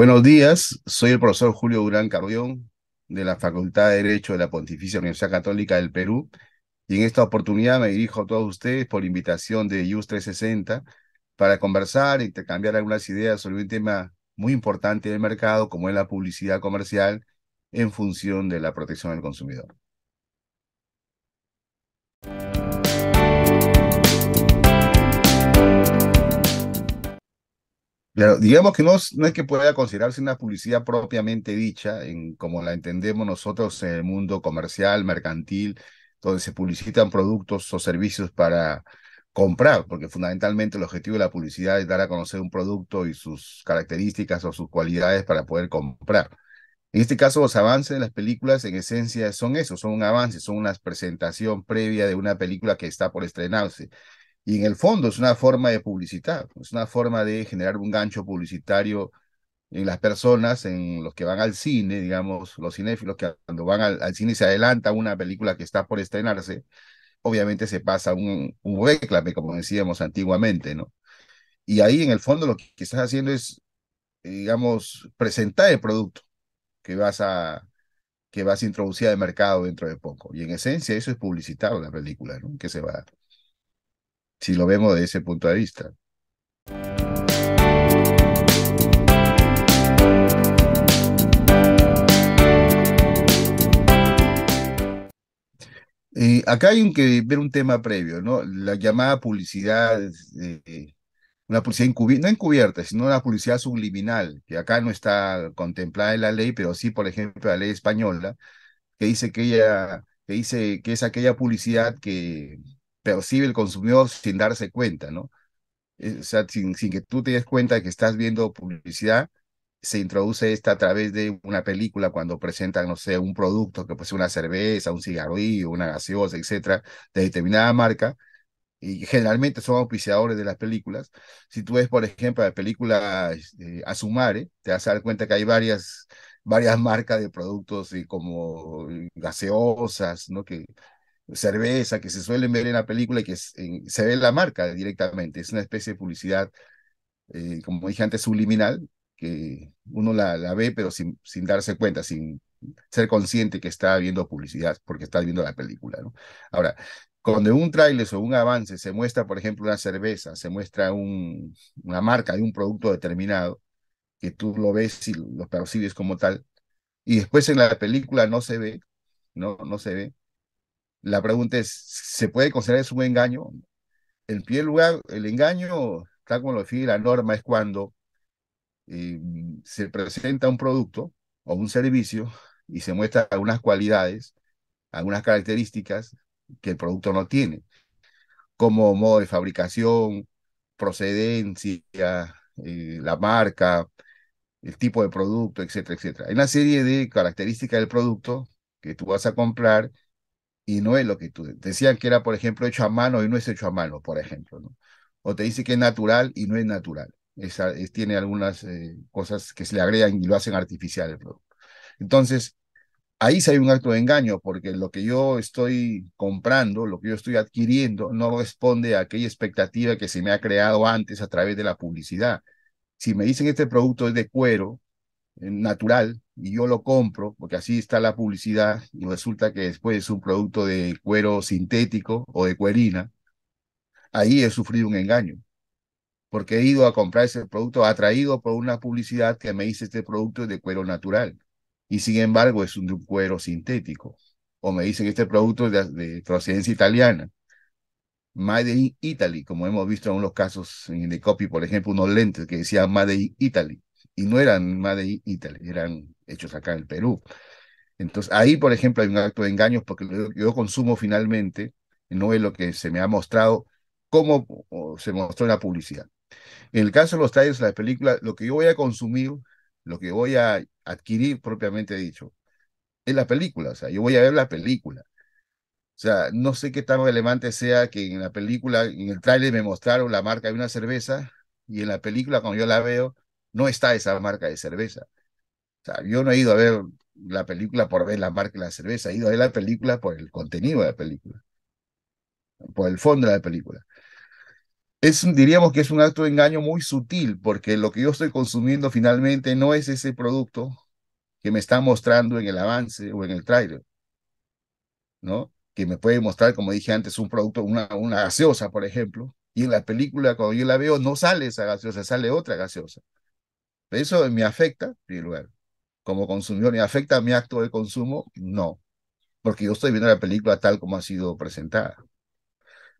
Buenos días, soy el profesor Julio Durán Carrión de la Facultad de Derecho de la Pontificia Universidad Católica del Perú y en esta oportunidad me dirijo a todos ustedes por invitación de IUS 360 para conversar, intercambiar algunas ideas sobre un tema muy importante del mercado como es la publicidad comercial en función de la protección del consumidor. digamos que no, es que pueda considerarse una publicidad propiamente dicha, en, como la entendemos nosotros en el mundo comercial, mercantil, donde se publicitan productos o servicios para comprar, porque fundamentalmente el objetivo de la publicidad es dar a conocer un producto y sus características o sus cualidades para poder comprar. En este caso, los avances de las películas en esencia son eso, son un avance, son una presentación previa de una película que está por estrenarse. Y en el fondo es una forma de publicitar, es pues, una forma de generar un gancho publicitario en las personas, en los que van al cine, digamos, los cinéfilos que cuando van al, cine se adelanta una película que está por estrenarse, obviamente se pasa un, un reclame, como decíamos antiguamente, ¿no? Y ahí en el fondo lo que estás haciendo es, digamos, presentar el producto que vas a, que vas a introducir al mercado dentro de poco. Y en esencia eso es publicitar la película, ¿no? Que se va a dar si lo vemos de ese punto de vista. Eh, acá hay que ver un tema previo, ¿no? La llamada publicidad, eh, una publicidad no encubierta, sino una publicidad subliminal, que acá no está contemplada en la ley, pero sí, por ejemplo, la ley española, que dice que que dice que es aquella publicidad que, percibe el consumidor sin darse cuenta, ¿no? Eh, o sea, sin, que tú te des cuenta de que estás viendo publicidad, se introduce esta a través de una película cuando presentan, no sé, un producto que puede ser una cerveza, un cigarrillo, una gaseosa, etcétera, de determinada marca, y generalmente son auspiciadores de las películas. Si tú ves, por ejemplo, la película Asumare, este, Azumare, te vas a dar cuenta que hay varias, varias marcas de productos y eh, como eh, gaseosas, ¿no? Que cerveza que se suelen ver en la película y que se ve la marca directamente. Es una especie de publicidad, eh, como dije antes, subliminal, que uno la, ve pero sin, sin darse cuenta, sin ser consciente que está viendo publicidad porque está viendo la película. ¿no? Ahora, cuando en un tráiler o un avance se muestra, por ejemplo, una cerveza, se muestra una marca de un producto determinado, que tú lo ves y lo percibes como tal, y después en la película no se ve, no, no se ve, la pregunta es, ¿se puede considerar eso un engaño? En primer lugar, el engaño, tal como lo define la norma, es cuando eh, se presenta un producto o un servicio y se muestra algunas cualidades, algunas características que el producto no tiene, como modo de fabricación, procedencia, eh, la marca, el tipo de producto, etcétera, etcétera. Hay una serie de características del producto que tú vas a comprar y no es lo que tú decían que era, por ejemplo, hecho a mano y no es hecho a mano, por ejemplo, O te dice que es natural y no es natural. Eh, tiene algunas eh, cosas que se le agregan y lo hacen artificial el producto. Entonces, ahí se hay un acto de engaño, porque lo que yo estoy comprando, lo que yo estoy adquiriendo, no responde a aquella expectativa que se me ha creado antes a través de la publicidad. Si me dicen que este producto es de cuero eh, natural, y yo lo compro, porque así está la publicidad, y resulta que después es un producto de cuero sintético o de cuerina, ahí he sufrido un engaño, porque he ido a comprar ese producto atraído por una publicidad que me dice este producto es de cuero natural, y sin embargo es un, cuero sintético, o me dicen este producto es de, de procedencia italiana. Made in Italy, como hemos visto en unos casos en The Copy, por ejemplo, unos lentes que decían Made in Italy y no eran Made de Italia eran hechos acá en el Perú. Entonces, ahí, por ejemplo, hay un acto de engaños porque yo, consumo finalmente, no es lo que se me ha mostrado, como se mostró en la publicidad. En el caso de los trailers las películas, lo que yo voy a consumir, lo que voy a adquirir propiamente dicho, es la película, o sea, yo voy a ver la película. O sea, no sé qué tan relevante sea que en la película, en el tráiler me mostraron la marca de una cerveza y en la película cuando yo la veo no está esa marca de cerveza. O sea, yo no he ido a ver la película por ver la marca de la cerveza, he ido a ver la película por el contenido de la película, por el fondo de la película. Es, diríamos que es un acto de engaño muy sutil, porque lo que yo estoy consumiendo finalmente no es ese producto que me está mostrando en el avance o en el trailer, ¿no? Que me puede mostrar, como dije antes, un producto, una, una gaseosa, por ejemplo, y en la película, cuando yo la veo, no sale esa gaseosa, sale otra gaseosa. Eso me afecta, en primer lugar. Como consumidor, ¿me afecta mi acto de consumo? No, porque yo estoy viendo la película tal como ha sido presentada.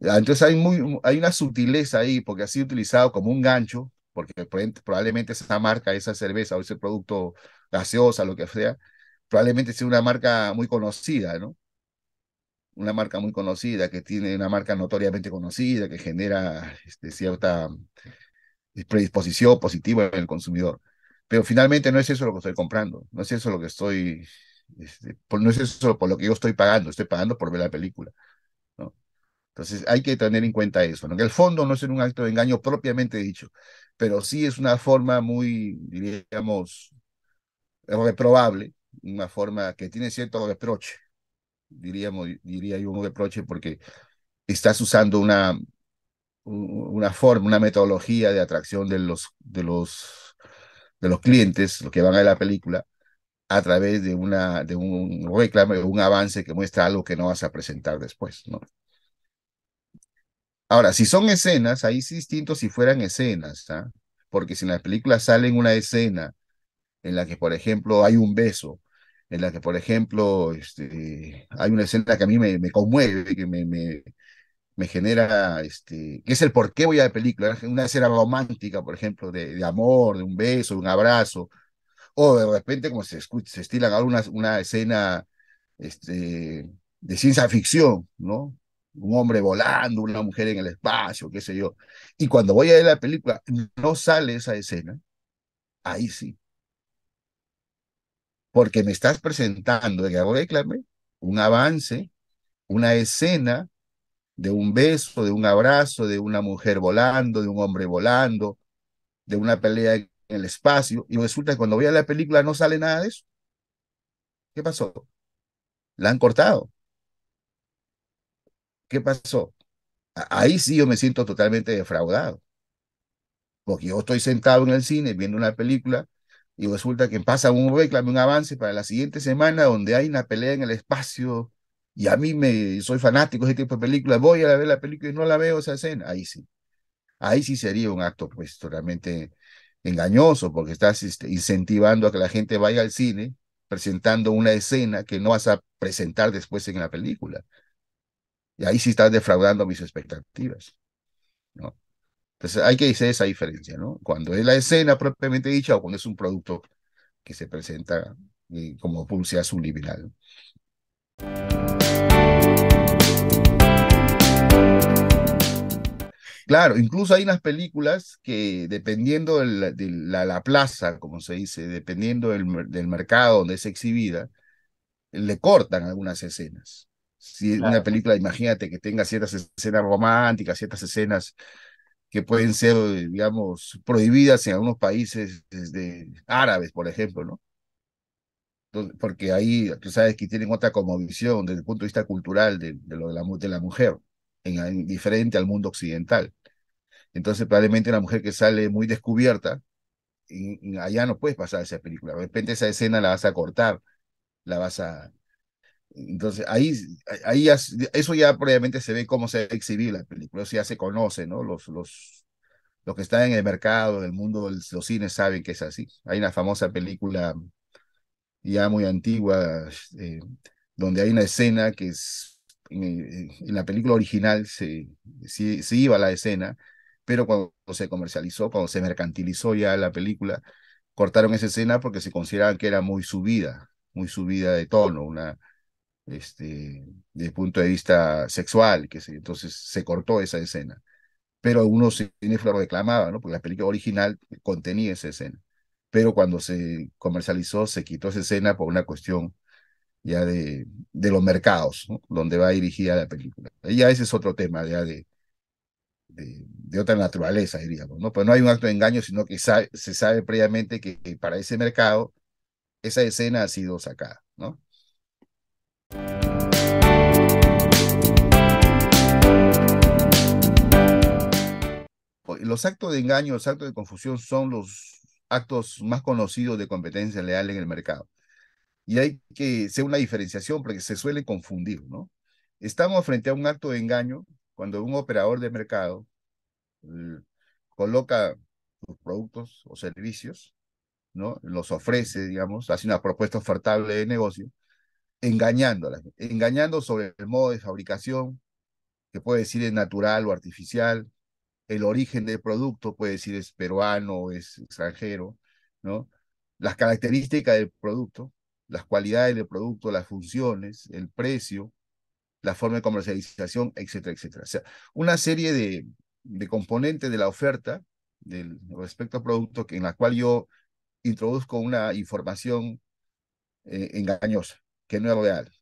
Ah, entonces hay, muy, hay una sutileza ahí, porque ha sido utilizado como un gancho, porque probablemente esa marca, esa cerveza o ese producto gaseosa, lo que sea, probablemente sea una marca muy conocida, ¿no? Una marca muy conocida, que tiene una marca notoriamente conocida, que genera este, cierta predisposición positiva en el consumidor. Pero finalmente no es eso lo que estoy comprando, no es eso lo que estoy, este, no es eso por lo que yo estoy pagando, estoy pagando por ver la película. ¿no? Entonces hay que tener en cuenta eso, ¿no? el fondo no es un acto de engaño propiamente dicho, pero sí es una forma muy, diríamos, reprobable, una forma que tiene cierto reproche, diríamos, diría yo un reproche porque estás usando una, una forma, una metodología de atracción de los, de los, de los clientes, los que van a ver la película, a través de, una, de un reclamo, un avance que muestra algo que no vas a presentar después, ¿no? Ahora, si son escenas, ahí es distinto si fueran escenas, ¿ah? Porque si en las película sale una escena en la que, por ejemplo, hay un beso, en la que, por ejemplo, este, hay una escena que a mí me, conmueve, que me, me genera, este, que es el por qué voy a la película. Una escena romántica, por ejemplo, de, de amor, de un beso, de un abrazo. O de repente, como se, escucha, se estila alguna una, escena este, de ciencia ficción, ¿no? Un hombre volando, una mujer en el espacio, qué sé yo. Y cuando voy a ver la película, no sale esa escena. Ahí sí. Porque me estás presentando de un avance, una escena de un beso, de un abrazo, de una mujer volando, de un hombre volando, de una pelea en el espacio, y resulta que cuando a la película no sale nada de eso. ¿Qué pasó? La han cortado. ¿Qué pasó? Ahí sí yo me siento totalmente defraudado. Porque yo estoy sentado en el cine viendo una película y resulta que pasa un reclamo, un avance para la siguiente semana donde hay una pelea en el espacio y a mí me soy fanático de ese tipo de películas, voy a ver la película y no la veo esa escena, ahí sí. Ahí sí sería un acto pues totalmente engañoso porque estás este, incentivando a que la gente vaya al cine presentando una escena que no vas a presentar después en la película. Y ahí sí estás defraudando mis expectativas. ¿no? Entonces hay que hacer esa diferencia, ¿no? Cuando es la escena propiamente dicha o cuando es un producto que se presenta eh, como publicidad subliminal. Claro, incluso hay unas películas que dependiendo de la, plaza, como se dice, dependiendo del, mercado donde es exhibida, le cortan algunas escenas. Si una película, imagínate que tenga ciertas escenas románticas, ciertas escenas que pueden ser, eh, digamos, prohibidas en algunos países desde árabes, por ejemplo, ¿no? porque ahí tú sabes que tienen otra como visión desde el punto de vista cultural de, lo de la mujer en, diferente al mundo occidental. Entonces, probablemente una mujer que sale muy descubierta, y, allá no puedes pasar esa película. De repente esa escena la vas a cortar, la vas a... Entonces, ahí, ahí eso ya previamente se ve cómo se exhibe la película, eso ya se conoce, ¿no? Los, los, los que están en el mercado, en el mundo los cines, saben que es así. Hay una famosa película ya muy antigua, eh, donde hay una escena que es eh, en, la película original se, se, iba la escena, pero cuando se comercializó, cuando se mercantilizó ya la película, cortaron esa escena porque se consideraban que era muy subida, muy subida de tono, una, este, de punto de vista sexual, que se, entonces se cortó esa escena. Pero algunos lo reclamaban, ¿no? porque la película original contenía esa escena. Pero cuando se comercializó, se quitó esa escena por una cuestión ya de, de los mercados, donde va dirigida la película. Y ya ese es otro tema, ya de, de, otra naturaleza, diríamos, ¿no? Pues no hay un acto de engaño, sino que se sabe previamente que, para ese mercado esa escena ha sido sacada, ¿no? Los actos de engaño, los actos de confusión son los actos más conocidos de competencia leal en el mercado y hay que hacer una diferenciación porque se suele confundir, ¿no? Estamos frente a un acto de engaño cuando un operador de mercado eh, coloca sus productos o servicios, ¿no? Los ofrece, digamos, hace una propuesta ofertable de negocio, engañándolas, engañando sobre el modo de fabricación, que puede decir es natural o artificial, el origen del producto puede decir es peruano, o es extranjero, ¿no? Las características del producto, las cualidades del producto, las funciones, el precio, la forma de comercialización, etcétera, etcétera. O sea, una serie de, componentes de la oferta del, respecto al producto en la cual yo introduzco una información eh, engañosa, que no es real.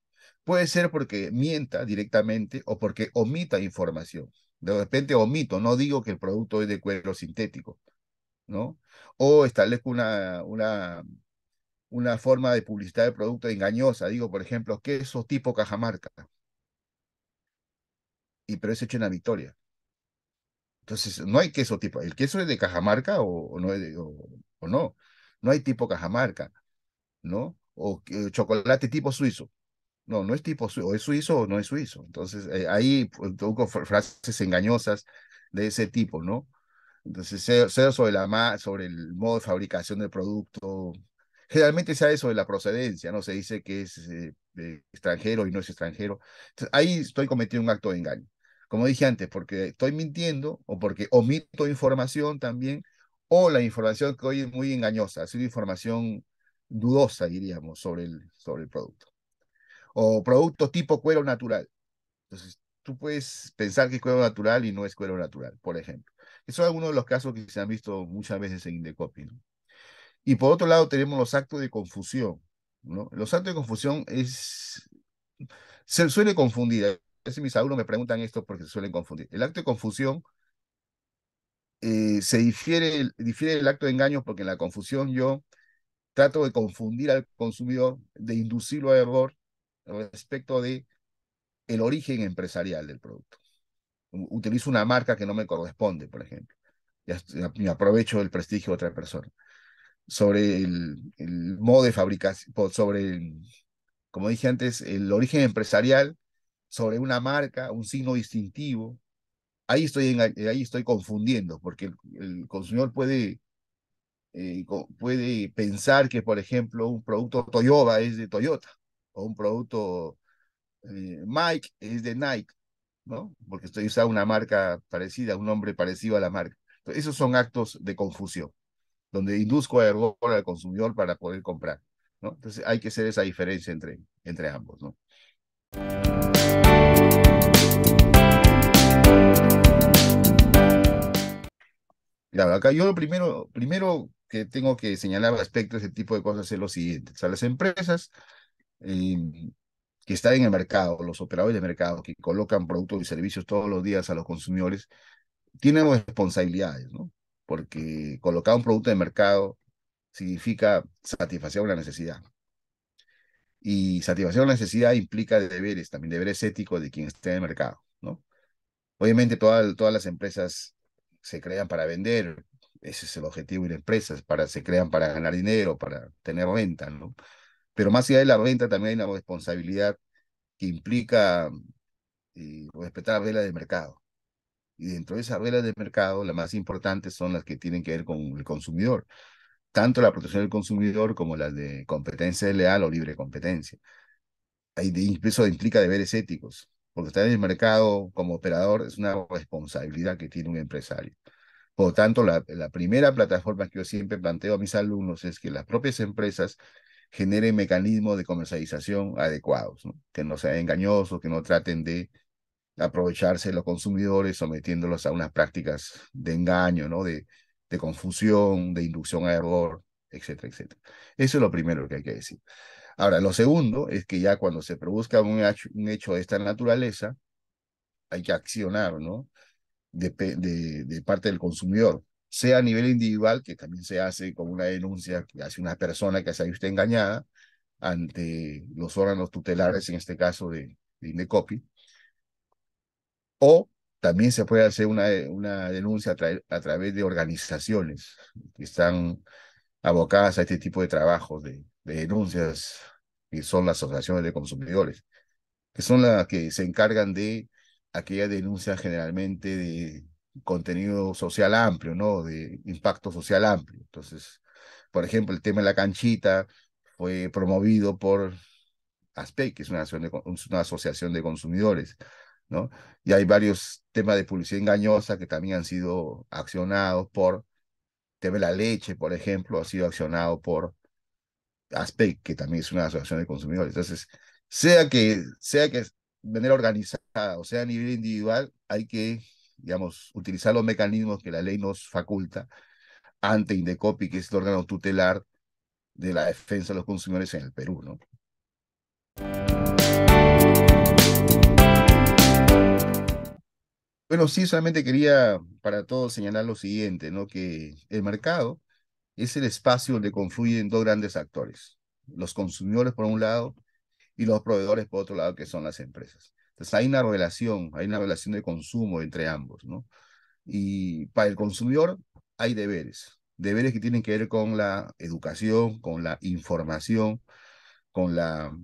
Puede ser porque mienta directamente o porque omita información. De repente omito, no digo que el producto es de cuero sintético, ¿no? O establezco una, una una forma de publicidad de producto engañosa. Digo, por ejemplo, queso tipo Cajamarca. Y pero es hecho en la Victoria. Entonces, no hay queso tipo. ¿El queso es de Cajamarca o, no, o, no? No hay tipo Cajamarca, ¿no? O eh, chocolate tipo suizo. No, no es tipo suizo. O es suizo o no es suizo. Entonces, eh, ahí pues, tengo frases engañosas de ese tipo, ¿no? Entonces, cero sobre, la, sobre el modo de fabricación del producto, Generalmente se eso de la procedencia, ¿no? Se dice que es eh, extranjero y no es extranjero. Entonces, ahí estoy cometiendo un acto de engaño. Como dije antes, porque estoy mintiendo o porque omito información también, o la información que hoy es muy engañosa, Es una información dudosa, diríamos, sobre el, sobre el producto. O producto tipo cuero natural. Entonces, tú puedes pensar que es cuero natural y no es cuero natural, por ejemplo. Eso es uno de los casos que se han visto muchas veces en Indecopy. ¿no? Y por otro lado tenemos los actos de confusión. ¿no? Los actos de confusión es, se suele confundir. A veces mis alumnos me preguntan esto porque se suelen confundir. El acto de confusión eh, se difiere, difiere del acto de engaño porque en la confusión yo trato de confundir al consumidor, de inducirlo a error respecto de el origen empresarial del producto. Utilizo una marca que no me corresponde, por ejemplo. Y aprovecho el prestigio de otra persona sobre el, modo de fabricación, sobre, el, como dije antes, el origen empresarial, sobre una marca, un signo distintivo. Ahí estoy, eh, ahí estoy confundiendo, porque el, consumidor puede, eh, puede pensar que, por ejemplo, un producto Toyota es de Toyota, o un producto eh, Mike es de Nike, ¿no? Porque estoy usando una marca parecida, un nombre parecido a la marca. esos son actos de confusión donde induzco a error al consumidor para poder comprar. ¿no? Entonces hay que hacer esa diferencia entre, entre ambos. ¿no? Claro, acá yo lo primero, primero que tengo que señalar respecto a ese tipo de cosas es lo siguiente. O sea, las empresas em, que están en el mercado, los operadores de mercado que colocan productos y servicios todos los días a los consumidores, tienen responsabilidades, ¿no? porque colocar un producto el mercado significa satisfacer una necesidad. Y satisfacer una necesidad implica deberes, también deberes éticos de quien esté en el mercado, ¿no? Obviamente todas todas las empresas se crean para vender, ese es el objetivo de las empresas, para, se crean para ganar dinero, para tener renta, ¿no? Pero más allá de la venta también hay una responsabilidad que implica eh, respetar las vela del mercado. Y dentro de esas reglas de mercado, las más importantes son las que tienen que ver con el consumidor, tanto la protección del consumidor como las de competencia leal o libre competencia. Ahí eso implica deberes éticos, porque estar en el mercado como operador es una responsabilidad que tiene un empresario. Por lo tanto, la, la primera plataforma que yo siempre planteo a mis alumnos es que las propias empresas generen mecanismos de comercialización adecuados, que no sean engañosos, que no traten de aprovecharse de los consumidores sometiéndolos a unas prácticas de engaño, ¿no? De, confusión, de inducción a error, etcétera, etcétera. Eso es lo primero que hay que decir. Ahora, lo segundo es que ya cuando se produzca un hecho, de esta naturaleza, hay que accionar, ¿no? De, parte del consumidor, sea a nivel individual, que también se hace como una denuncia que hace una persona que se ha visto engañada ante los órganos tutelares, en este caso de, de Indecopi, o también se puede hacer una, eh, una denuncia a, través de organizaciones que están abocadas a este tipo de trabajos, de, de, denuncias, que son las asociaciones de consumidores, que son las que se encargan de aquella denuncia generalmente de contenido social amplio, ¿no? De impacto social amplio. Entonces, por ejemplo, el tema de la canchita fue promovido por ASPEC, que es una una asociación de consumidores y hay varios temas de publicidad engañosa que también han sido accionados por TV La Leche, por ejemplo, ha sido accionado por ASPEC, que también es una asociación de consumidores. Entonces, sea que, sea que de manera organizada o sea a nivel individual, hay que, digamos, utilizar los mecanismos que la ley nos faculta ante INDECOPI, que es el órgano tutelar de la defensa de los consumidores en el Perú, ¿no? Bueno, sí, solamente quería para todos señalar lo siguiente, ¿no? Que el mercado es el espacio donde confluyen dos grandes actores, los consumidores por un lado y los proveedores por otro lado, que son las empresas. Entonces hay una relación, hay una relación de consumo entre ambos, ¿no? Y para el consumidor hay deberes, deberes que tienen que ver con la educación, con la información, con la,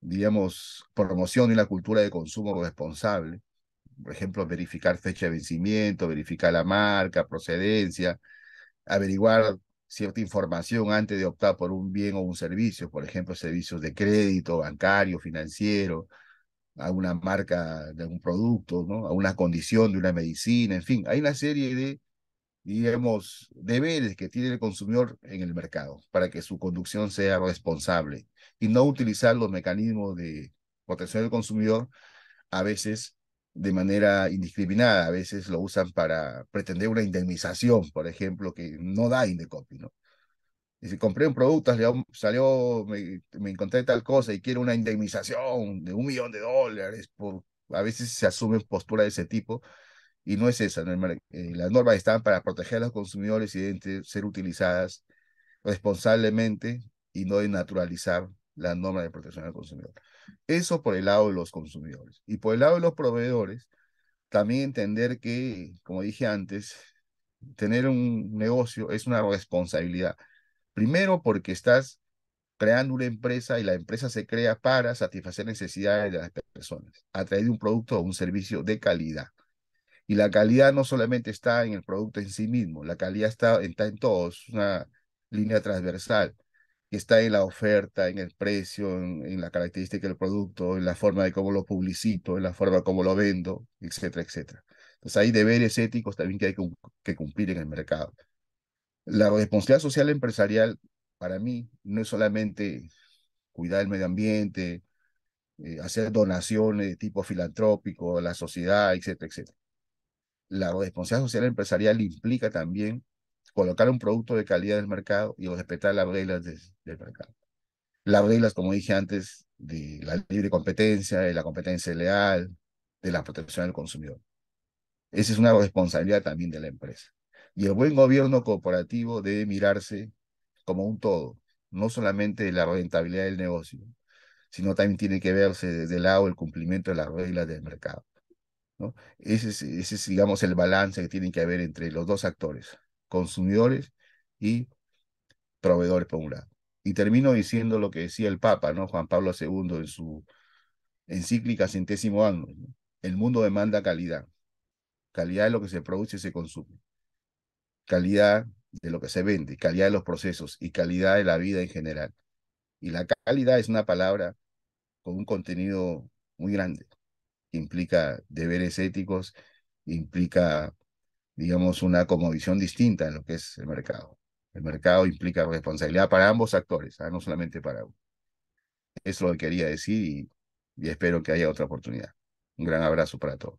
digamos, promoción y la cultura de consumo responsable por ejemplo, verificar fecha de vencimiento, verificar la marca, procedencia, averiguar cierta información antes de optar por un bien o un servicio, por ejemplo, servicios de crédito, bancario, financiero, a una marca de un producto, ¿no? a una condición de una medicina, en fin, hay una serie de, digamos, deberes que tiene el consumidor en el mercado para que su conducción sea responsable y no utilizar los mecanismos de protección del consumidor a veces de manera indiscriminada. A veces lo usan para pretender una indemnización, por ejemplo, que no da Indecopy, ¿no? Y si compré un producto, salió, me, encontré tal cosa y quiero una indemnización de un millón de dólares, por, a veces se asumen posturas de ese tipo y no es esa. Eh, las normas están para proteger a los consumidores y deben ser utilizadas responsablemente y no de naturalizar la norma de protección al consumidor. Eso por el lado de los consumidores. Y por el lado de los proveedores, también entender que, como dije antes, tener un negocio es una responsabilidad. Primero porque estás creando una empresa y la empresa se crea para satisfacer necesidades de las personas a través de un producto o un servicio de calidad. Y la calidad no solamente está en el producto en sí mismo, la calidad está, está en todos, una línea transversal está en la oferta, en el precio, en, la característica del producto, en la forma de cómo lo publicito, en la forma como lo vendo, etcétera, etcétera. Entonces hay deberes éticos también que hay que, cumplir en el mercado. La responsabilidad social empresarial para mí no es solamente cuidar el medio ambiente, eh, hacer donaciones de tipo filantrópico a la sociedad, etcétera, etcétera. La responsabilidad social empresarial implica también colocar un producto de calidad en el mercado y respetar las reglas del mercado. Las reglas, como dije antes, de la libre competencia, de la competencia leal, de la protección del consumidor. Esa es una responsabilidad también de la empresa. Y el buen gobierno corporativo debe mirarse como un todo, no solamente la rentabilidad del negocio, sino también tiene que verse desde el lado el cumplimiento de las reglas del mercado. ¿no? Ese, es, ese es, digamos, el balance que tiene que haber entre los dos actores, consumidores y proveedores por un lado. Y termino diciendo lo que decía el Papa, ¿no? Juan Pablo II en su encíclica Centésimo Año. El mundo demanda calidad. Calidad de lo que se produce y se consume. Calidad de lo que se vende, calidad de los procesos y calidad de la vida en general. Y la calidad es una palabra con un contenido muy grande. Implica deberes éticos, implica digamos, una visión distinta en lo que es el mercado. El mercado implica responsabilidad para ambos actores, ¿ah? no solamente para uno. Eso lo quería decir y espero que haya otra oportunidad. Un gran abrazo para todos.